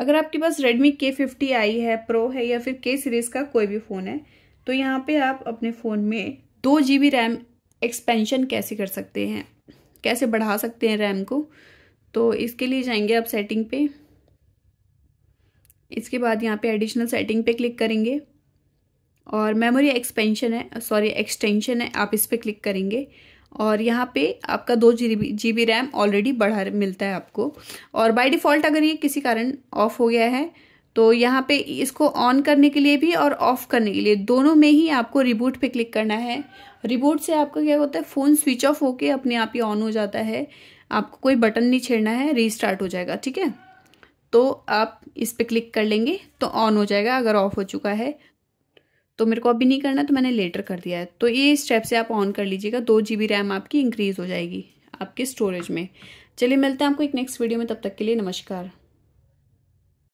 अगर आपके पास रेडमी के फिफ्टी आई है प्रो है या फिर के सीरीज़ का कोई भी फ़ोन है तो यहाँ पे आप अपने फ़ोन में दो जी बी रैम एक्सपेंशन कैसे कर सकते हैं कैसे बढ़ा सकते हैं रैम को तो इसके लिए जाएंगे आप सेटिंग पे इसके बाद यहाँ पे एडिशनल सेटिंग पे क्लिक करेंगे और मेमोरी एक्सपेंशन है सॉरी एक्सटेंशन है आप इस पर क्लिक करेंगे और यहाँ पे आपका दो G B G B RAM already बढ़ा मिलता है आपको और बाय डिफ़ॉल्ट अगर ये किसी कारण ऑफ हो गया है तो यहाँ पे इसको ऑन करने के लिए भी और ऑफ़ करने के लिए दोनों में ही आपको रिबूट पे क्लिक करना है रिबूट से आपका क्या होता है फ़ोन स्विच ऑफ होके अपने आप ही ऑन हो जाता है आपको कोई बटन नहीं छेड़ना है रीस्टार्ट हो जाएगा ठीक है तो आप इस पर क्लिक कर लेंगे तो ऑन हो जाएगा अगर ऑफ़ हो चुका है तो मेरे को अभी नहीं करना तो मैंने लेटर कर दिया है तो ये स्टेप से आप ऑन कर लीजिएगा दो जी बी रैम आपकी इंक्रीज़ हो जाएगी आपके स्टोरेज में चलिए मिलते हैं आपको एक नेक्स्ट वीडियो में तब तक के लिए नमस्कार